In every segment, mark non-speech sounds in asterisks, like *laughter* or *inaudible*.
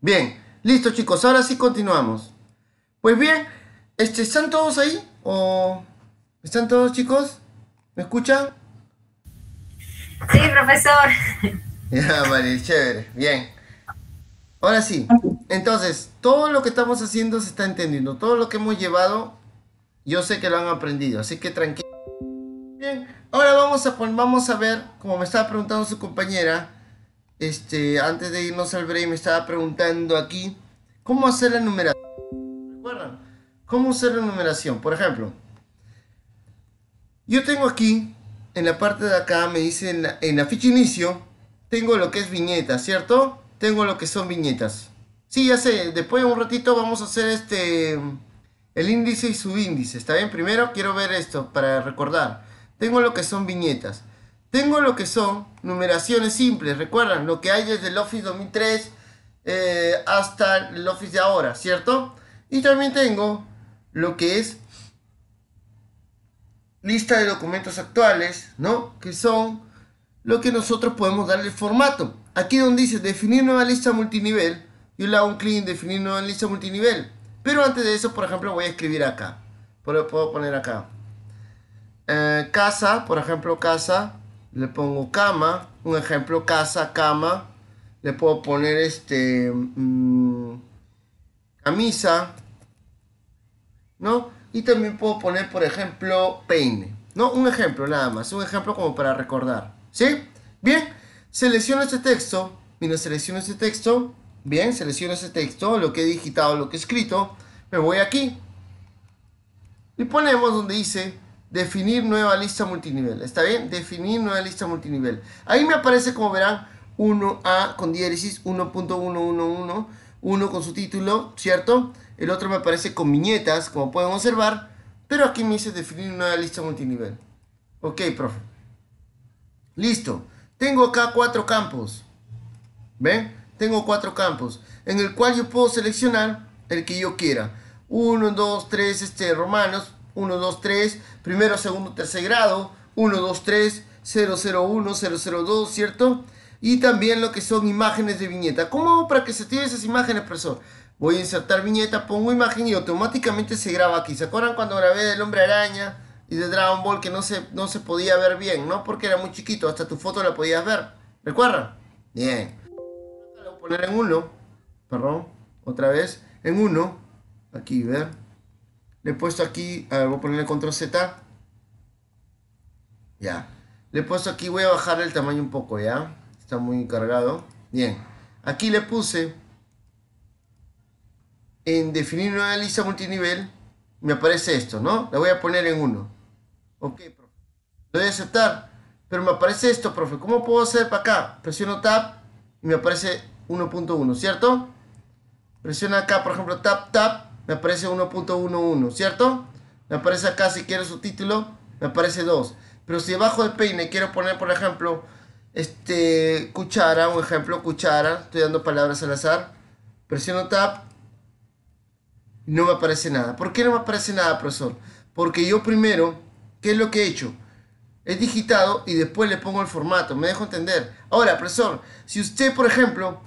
Bien, listo chicos, ahora sí continuamos. Pues bien, este, ¿están todos ahí? ¿O están todos chicos? ¿Me escuchan? Sí, profesor. *laughs* Ya, vale, chévere, bien. Ahora sí, entonces, todo lo que estamos haciendo se está entendiendo, todo lo que hemos llevado, yo sé que lo han aprendido, así que tranquilo. Bien, ahora vamos a, vamos a ver, como me estaba preguntando su compañera, este, antes de irnos al break, me estaba preguntando aquí cómo hacer la numeración. ¿Recuerdan? ¿Cómo hacer la numeración? Por ejemplo, yo tengo aquí, en la parte de acá, me dice en la, ficha inicio, tengo lo que es viñeta, ¿cierto? Tengo lo que son viñetas. Sí, ya sé, después de un ratito vamos a hacer este el índice y subíndice, ¿está bien? Primero quiero ver esto para recordar. Tengo lo que son viñetas. Tengo lo que son numeraciones simples, recuerdan, lo que hay desde el Office 2003 eh, hasta el Office de ahora, ¿cierto? Y también tengo lo que es lista de documentos actuales, ¿no? Que son lo que nosotros podemos darle formato. Aquí donde dice definir nueva lista multinivel, yo le hago un clic en definir nueva lista multinivel. Pero antes de eso, por ejemplo, voy a escribir acá. Puedo poner acá. Eh, casa, por ejemplo, casa le pongo cama, un ejemplo, casa, cama, le puedo poner este mm, camisa, ¿no? Y también puedo poner, por ejemplo, peine, ¿no? Un ejemplo nada más, un ejemplo como para recordar, ¿sí? Bien, selecciono este texto, mira, selecciono este texto, bien, selecciono este texto, lo que he digitado, lo que he escrito, me voy aquí y ponemos donde dice Definir nueva lista multinivel. ¿Está bien? Definir nueva lista multinivel. Ahí me aparece, como verán, 1A con diéresis, 1.111, Uno con su título, ¿cierto? El otro me aparece con viñetas, como pueden observar. Pero aquí me dice definir nueva lista multinivel. Ok, profe. Listo. Tengo acá cuatro campos. ¿Ven? Tengo cuatro campos. En el cual yo puedo seleccionar el que yo quiera. Uno, 2, 3, este, romanos. 1, 2, 3, primero, segundo, tercer grado, 1, 2, 3, 0, 2, ¿cierto? Y también lo que son imágenes de viñeta. ¿Cómo hago para que se activen esas imágenes, profesor? Voy a insertar viñeta, pongo imagen y automáticamente se graba aquí. ¿Se acuerdan cuando grabé del hombre araña y de Dragon Ball que no se, no se podía ver bien, ¿no? Porque era muy chiquito, hasta tu foto la podías ver. ¿Recuerdan? Bien. voy a poner en uno. Perdón, otra vez. En uno. Aquí, ver. Le he puesto aquí, voy a ponerle control Z. Ya. Le he puesto aquí, voy a bajar el tamaño un poco, ¿ya? Está muy cargado. Bien. Aquí le puse en definir una lista multinivel. Me aparece esto, ¿no? La voy a poner en 1. Ok, profe. Lo voy a aceptar. Pero me aparece esto, profe. ¿Cómo puedo hacer para acá? Presiono Tab y me aparece 1.1, ¿cierto? Presiona acá, por ejemplo, Tab, Tab me aparece 1.11, ¿cierto? Me aparece acá si quiero subtítulo me aparece 2. Pero si debajo de peine quiero poner, por ejemplo, este cuchara, un ejemplo, cuchara, estoy dando palabras al azar, presiono tab, no me aparece nada. ¿Por qué no me aparece nada, profesor? Porque yo primero, ¿qué es lo que he hecho? He digitado y después le pongo el formato, me dejo entender. Ahora, profesor, si usted, por ejemplo,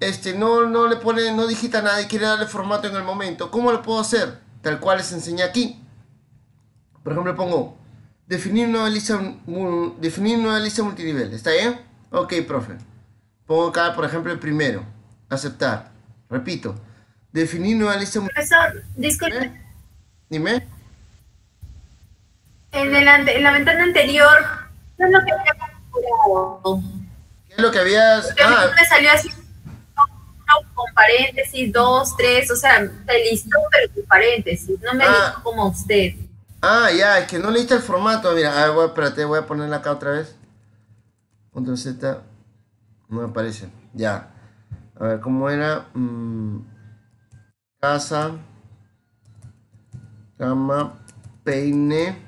este, no, no le pone, no digita nada y quiere darle formato en el momento, ¿cómo lo puedo hacer? Tal cual les enseñé aquí. Por ejemplo, pongo definir una lista, definir nueva lista multinivel, ¿está bien? Ok, profe. Pongo acá, por ejemplo, el primero. Aceptar. Repito. Definir nueva lista Profesor, disculpe. ¿Eh? Dime. En, el, en, la ventana anterior, ¿qué es lo que había ¿Qué es lo que habías...? Ah. me salió así paréntesis, dos, tres, o sea, te listo, pero con paréntesis, no me ah. dijo como usted. Ah, ya, es que no leíste el formato, mira, a ver, voy, espérate, voy a ponerla acá otra vez. Punto Z, no me aparece, ya. A ver, ¿cómo era? Mm, casa, cama, peine,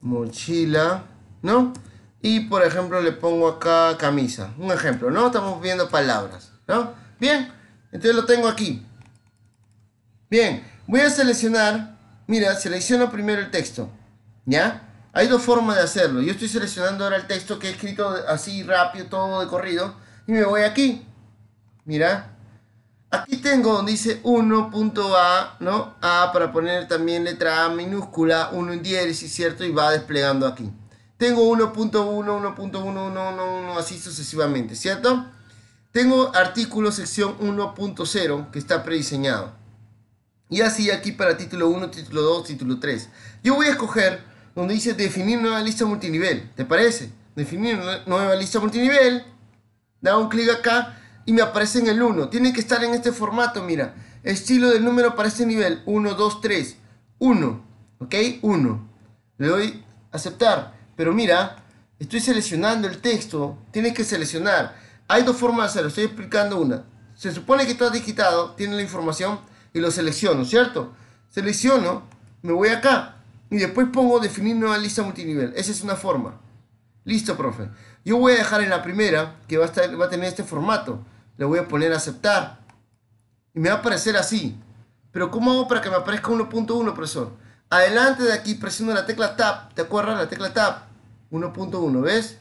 mochila, ¿no? Y por ejemplo le pongo acá camisa, un ejemplo, ¿no? Estamos viendo palabras. Bien, entonces lo tengo aquí. Bien, voy a seleccionar, mira, selecciono primero el texto, ¿ya? Hay dos formas de hacerlo. Yo estoy seleccionando ahora el texto que he escrito así rápido, todo de corrido, y me voy aquí. Mira, aquí tengo donde dice 1.a, ¿no? A para poner también letra A minúscula, 1 en diéresis, ¿cierto? Y va desplegando aquí. Tengo 1.1, 1.1, 1.1, así sucesivamente, ¿cierto? Tengo artículo sección 1.0 que está prediseñado. Y así aquí para título 1, título 2, título 3. Yo voy a escoger donde dice definir nueva lista multinivel. ¿Te parece? Definir nueva lista multinivel. Da un clic acá y me aparece en el 1. Tiene que estar en este formato, mira. Estilo del número para este nivel. 1, 2, 3. 1. ¿Ok? 1. Le doy aceptar. Pero mira, estoy seleccionando el texto. Tienes que seleccionar. Hay dos formas de hacerlo, estoy explicando una. Se supone que está digitado, tiene la información y lo selecciono, ¿cierto? Selecciono, me voy acá y después pongo definir nueva lista multinivel. Esa es una forma. Listo, profe. Yo voy a dejar en la primera que va a, va a tener este formato. Le voy a poner aceptar y me va a aparecer así. Pero ¿cómo hago para que me aparezca 1.1, profesor? Adelante de aquí presiono la tecla Tab, ¿te acuerdas? La tecla Tab 1.1, ¿ves?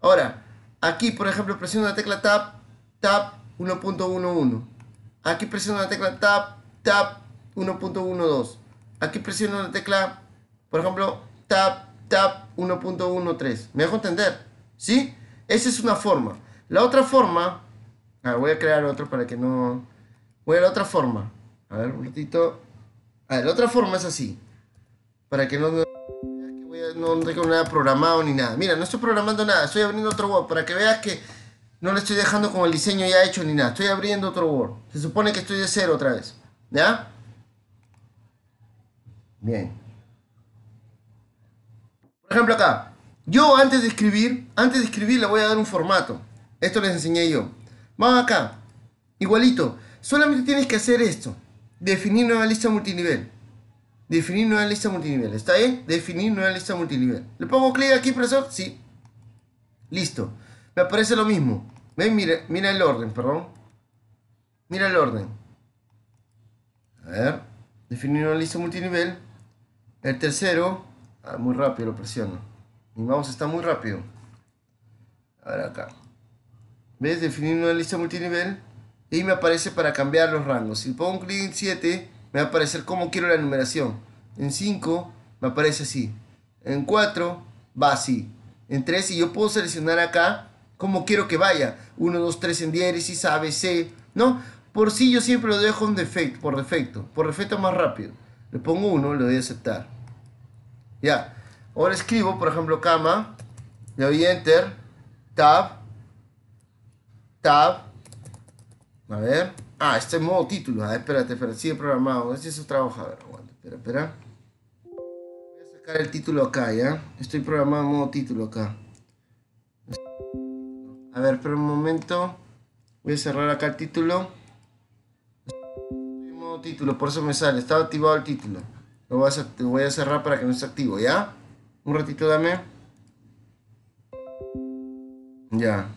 Ahora, Aquí, por ejemplo, presiono la tecla tap tap 1.11. Aquí presiono la tecla tap tap 1.12. Aquí presiono la tecla, por ejemplo, tap tap 1.13. ¿Me dejo entender? ¿Sí? Esa es una forma. La otra forma... A voy a crear otro para que no... Voy a la otra forma. A ver, un ratito. la otra forma es así. Para que no no tengo nada programado ni nada. Mira, no estoy programando nada, estoy abriendo otro Word para que veas que no le estoy dejando con el diseño ya hecho ni nada. Estoy abriendo otro Word. Se supone que estoy de cero otra vez. ¿Ya? Bien. Por ejemplo acá. Yo antes de escribir, antes de escribir le voy a dar un formato. Esto les enseñé yo. Vamos acá. Igualito. Solamente tienes que hacer esto. Definir una lista multinivel. Definir nueva lista multinivel. ¿Está bien? Definir nueva lista multinivel. ¿Le pongo clic aquí, profesor? Sí. Listo. Me aparece lo mismo. ¿Ven? Mira, el orden, perdón. Mira el orden. A ver. Definir una lista multinivel. El tercero. Ah, muy rápido lo presiono. Mi mouse está muy rápido. A acá. ¿Ves? Definir una lista multinivel. Y me aparece para cambiar los rangos. Si pongo un clic en 7 me va a aparecer cómo quiero la numeración. En 5 me aparece así. En 4 va así. En 3 y yo puedo seleccionar acá cómo quiero que vaya. 1, 2, 3 en diéresis, A, B, C, ¿no? Por si yo siempre lo dejo en defecto, por defecto. Por defecto más rápido. Le pongo 1, le doy a aceptar. Ya. Ahora escribo, por ejemplo, cama. Le doy enter. Tab. Tab. A ver. Ah, este es modo título. Ah, espérate, espérate, sigue programado. Este es A ver, Aguanta, espera, espera. Voy a sacar el título acá, ¿ya? Estoy programado en modo título acá. A ver, espera un momento. Voy a cerrar acá el título. Estoy en modo título, por eso me sale. Está activado el título. Lo voy a, voy a cerrar para que no esté activo, ¿ya? Un ratito, dame. Ya.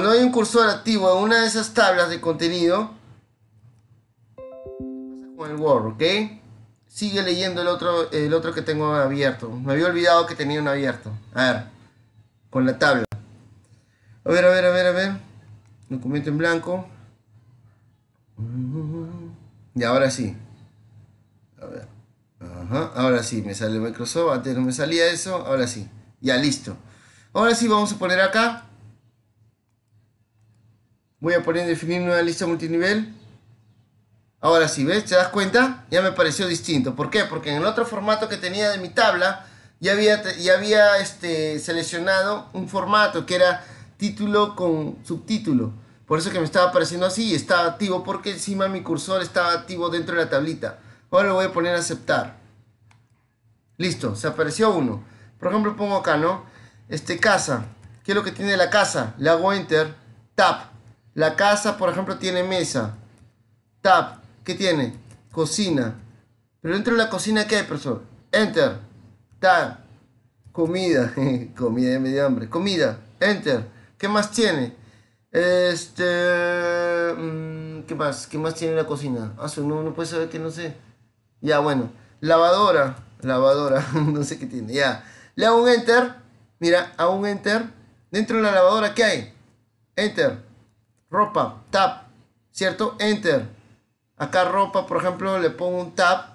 Cuando hay un cursor activo en una de esas tablas de contenido, con el Word, ¿ok? Sigue leyendo el otro, el otro que tengo abierto. Me había olvidado que tenía uno abierto. A ver, con la tabla. A ver, a ver, a ver, a ver. Documento en blanco. Y ahora sí. A ver. Ajá, ahora sí, me sale Microsoft. Antes no me salía eso. Ahora sí. Ya listo. Ahora sí, vamos a poner acá Voy a poner definir una lista multinivel. Ahora sí, ¿ves? ¿Te das cuenta? Ya me pareció distinto. ¿Por qué? Porque en el otro formato que tenía de mi tabla, ya había, ya había este, seleccionado un formato que era título con subtítulo. Por eso que me estaba apareciendo así y estaba activo porque encima mi cursor estaba activo dentro de la tablita. Ahora lo voy a poner aceptar. Listo, se apareció uno. Por ejemplo, pongo acá, ¿no? Este casa. ¿Qué es lo que tiene la casa? Le hago enter, tap la casa, por ejemplo, tiene mesa. Tab, ¿qué tiene? Cocina. Pero dentro de la cocina, ¿qué hay, profesor? Enter. Tab. Comida. *laughs* comida de medio hambre. Comida. Enter. ¿Qué más tiene? Este. Mm, ¿Qué más? ¿Qué más tiene la cocina? Ah, no, no puede saber que no sé. Ya, bueno. Lavadora. Lavadora. *laughs* no sé qué tiene. Ya. Le hago un enter. Mira, hago un enter. Dentro de la lavadora, ¿qué hay? Enter ropa, tap, ¿cierto? Enter. Acá ropa, por ejemplo, le pongo un tap,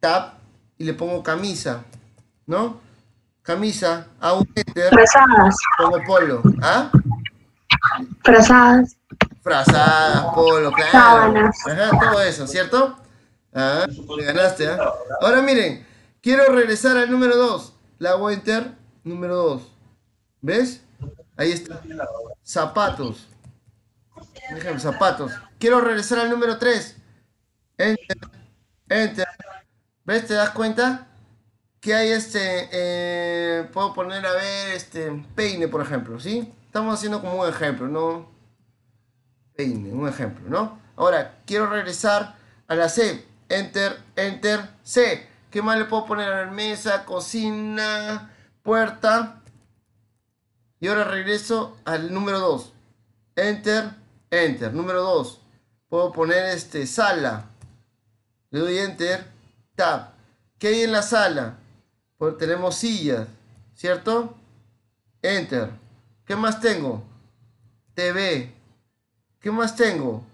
tap, y le pongo camisa, ¿no? Camisa, hago un enter, Frazadas. pongo polo, ¿ah? Frazadas. Frazadas, polo, claro. Sábanas. Ajá, todo eso, ¿cierto? Ah, le ganaste, ¿ah? Ahora miren, quiero regresar al número 2. Le hago enter, número 2. ¿Ves? Ahí está. Zapatos zapatos. Quiero regresar al número 3. Enter. Enter. ¿Ves? ¿Te das cuenta? Que hay este... Eh, puedo poner a ver este peine, por ejemplo, ¿sí? Estamos haciendo como un ejemplo, ¿no? Peine, un ejemplo, ¿no? Ahora, quiero regresar a la C. Enter, Enter, C. ¿Qué más le puedo poner? A la mesa, cocina, puerta. Y ahora regreso al número 2. Enter, Enter. Número 2. Puedo poner este, sala. Le doy enter. Tab. ¿Qué hay en la sala? Pues tenemos sillas, ¿cierto? Enter. ¿Qué más tengo? TV. ¿Qué más tengo?